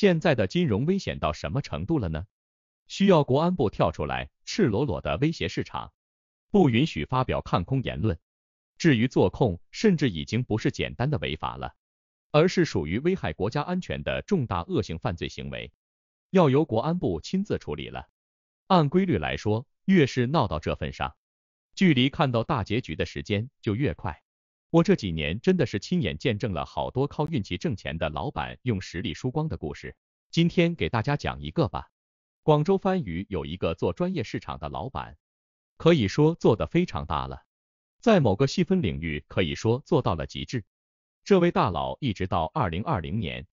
现在的金融危险到什么程度了呢？需要国安部跳出来，赤裸裸的威胁市场，不允许发表看空言论。至于做空，甚至已经不是简单的违法了，而是属于危害国家安全的重大恶性犯罪行为，要由国安部亲自处理了。按规律来说，越是闹到这份上，距离看到大结局的时间就越快。我这几年真的是亲眼见证了好多靠运气挣钱的老板用实力输光的故事，今天给大家讲一个吧。广州番禺有一个做专业市场的老板，可以说做得非常大了，在某个细分领域可以说做到了极致。这位大佬一直到二零二零年，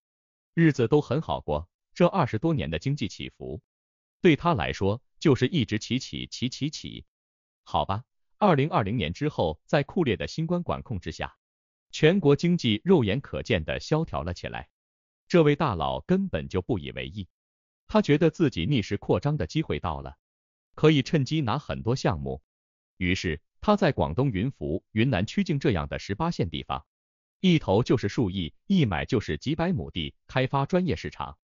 日子都很好过。这二十多年的经济起伏，对他来说就是一直起起起起起，好吧。二零二零年之后，在酷烈的新冠管控之下，全国经济肉眼可见的萧条了起来。这位大佬根本就不以为意，他觉得自己逆势扩张的机会到了，可以趁机拿很多项目。于是他在广东云浮、云南曲靖这样的十八线地方，一投就是数亿，一买就是几百亩地，开发专业市场。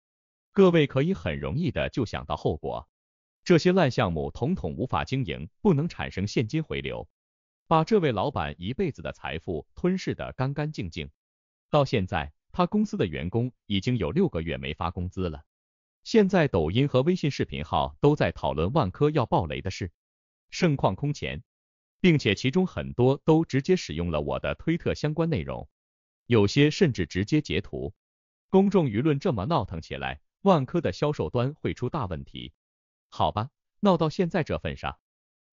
各位可以很容易的就想到后果。这些烂项目统统无法经营，不能产生现金回流，把这位老板一辈子的财富吞噬的干干净净。到现在，他公司的员工已经有六个月没发工资了。现在抖音和微信视频号都在讨论万科要暴雷的事，盛况空前，并且其中很多都直接使用了我的推特相关内容，有些甚至直接截图。公众舆论这么闹腾起来，万科的销售端会出大问题。好吧，闹到现在这份上，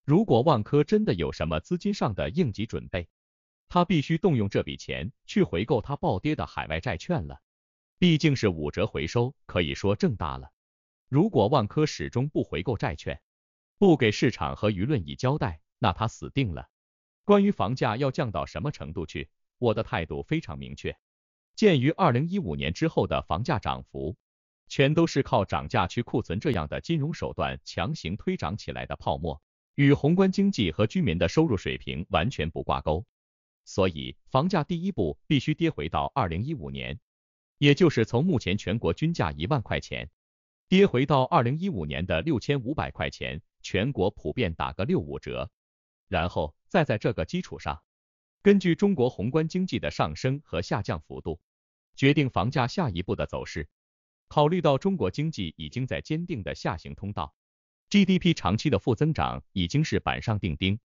如果万科真的有什么资金上的应急准备，他必须动用这笔钱去回购他暴跌的海外债券了。毕竟是五折回收，可以说挣大了。如果万科始终不回购债券，不给市场和舆论以交代，那他死定了。关于房价要降到什么程度去，我的态度非常明确。鉴于二零一五年之后的房价涨幅。全都是靠涨价去库存这样的金融手段强行推涨起来的泡沫，与宏观经济和居民的收入水平完全不挂钩。所以，房价第一步必须跌回到二零一五年，也就是从目前全国均价一万块钱跌回到二零一五年的六千五百块钱，全国普遍打个六五折。然后，再在这个基础上，根据中国宏观经济的上升和下降幅度，决定房价下一步的走势。考虑到中国经济已经在坚定的下行通道，GDP 长期的负增长已经是板上钉钉，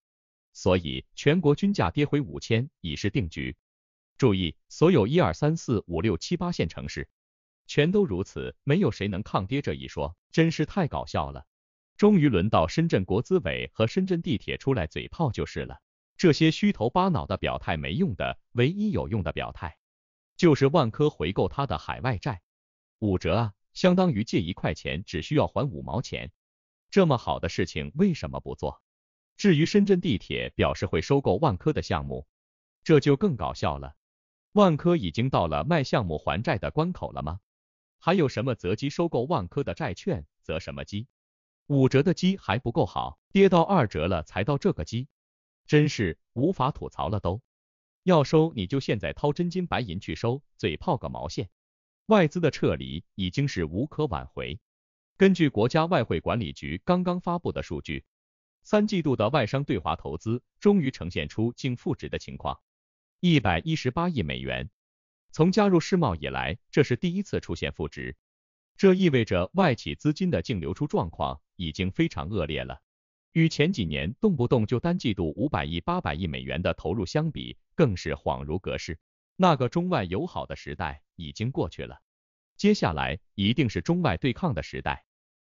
所以全国均价跌回五千已是定局。注意，所有一二三四五六七八线城市全都如此，没有谁能抗跌这一说，真是太搞笑了。终于轮到深圳国资委和深圳地铁出来嘴炮就是了，这些虚头巴脑的表态没用的，唯一有用的表态就是万科回购它的海外债。五折啊，相当于借一块钱只需要还五毛钱，这么好的事情为什么不做？至于深圳地铁表示会收购万科的项目，这就更搞笑了。万科已经到了卖项目还债的关口了吗？还有什么择机收购万科的债券，择什么机？五折的机还不够好，跌到二折了才到这个机，真是无法吐槽了都。要收你就现在掏真金白银去收，嘴泡个毛线。外资的撤离已经是无可挽回。根据国家外汇管理局刚刚发布的数据，三季度的外商对华投资终于呈现出净负值的情况，一百一十八亿美元。从加入世贸以来，这是第一次出现负值，这意味着外企资金的净流出状况已经非常恶劣了。与前几年动不动就单季度五百亿、八百亿美元的投入相比，更是恍如隔世。那个中外友好的时代已经过去了，接下来一定是中外对抗的时代。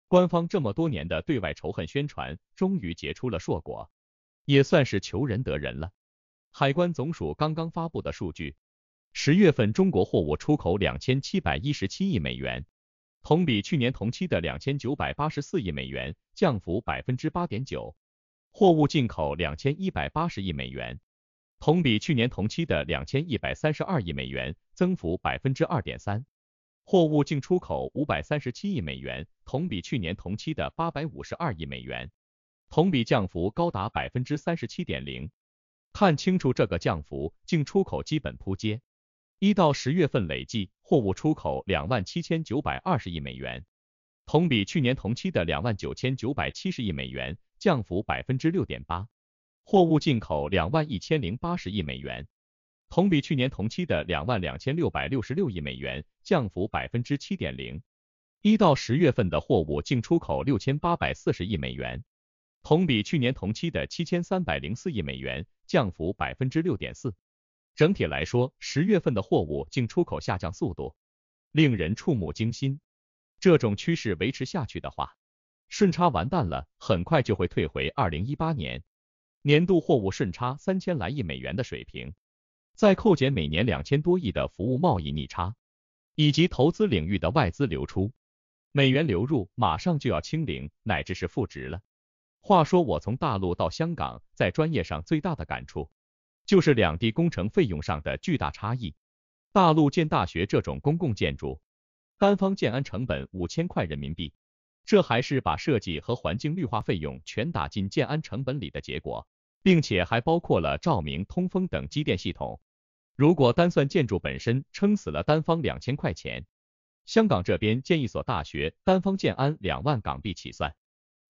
官方这么多年的对外仇恨宣传，终于结出了硕果，也算是求人得人了。海关总署刚刚发布的数据，十月份中国货物出口两千七百一十七亿美元，同比去年同期的两千九百八十四亿美元，降幅百分之八点九；货物进口两千一百八十亿美元。同比去年同期的两千一百三十二亿美元，增幅百分之二点三。货物净出口五百三十七亿美元，同比去年同期的八百五十二亿美元，同比降幅高达百分之三十七点零。看清楚这个降幅，净出口基本扑街。一到十月份累计货物出口两万七千九百二十亿美元，同比去年同期的两万九千九百七十亿美元，降幅百分之六点八。货物进口两万一千零八十亿美元，同比去年同期的两万两千六百六十六亿美元，降幅百分之七点零。一到十月份的货物进出口六千八百四十亿美元，同比去年同期的七千三百零四亿美元，降幅百分之六点四。整体来说，十月份的货物进出口下降速度令人触目惊心。这种趋势维持下去的话，顺差完蛋了，很快就会退回二零一八年。年度货物顺差三千来亿美元的水平，再扣减每年两千多亿的服务贸易逆差，以及投资领域的外资流出，美元流入马上就要清零乃至是负值了。话说我从大陆到香港，在专业上最大的感触，就是两地工程费用上的巨大差异。大陆建大学这种公共建筑，单方建安成本五千块人民币，这还是把设计和环境绿化费用全打进建安成本里的结果。并且还包括了照明、通风等机电系统。如果单算建筑本身，撑死了单方两千块钱。香港这边建一所大学，单方建安两万港币起算，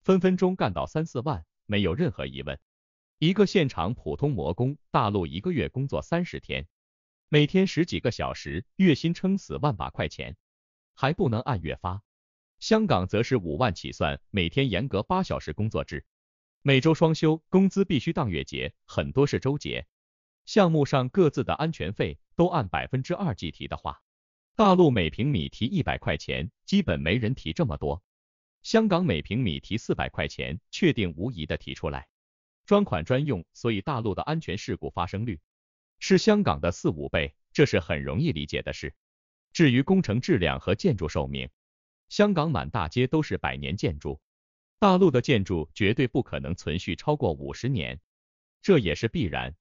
分分钟干到三四万，没有任何疑问。一个现场普通模工，大陆一个月工作三十天，每天十几个小时，月薪撑死万把块钱，还不能按月发。香港则是五万起算，每天严格八小时工作制。每周双休，工资必须当月结，很多是周结。项目上各自的安全费都按百分之二计提的话，大陆每平米提一百块钱，基本没人提这么多。香港每平米提四百块钱，确定无疑的提出来，专款专用。所以大陆的安全事故发生率是香港的四五倍，这是很容易理解的事。至于工程质量和建筑寿命，香港满大街都是百年建筑。大陆的建筑绝对不可能存续超过五十年，这也是必然。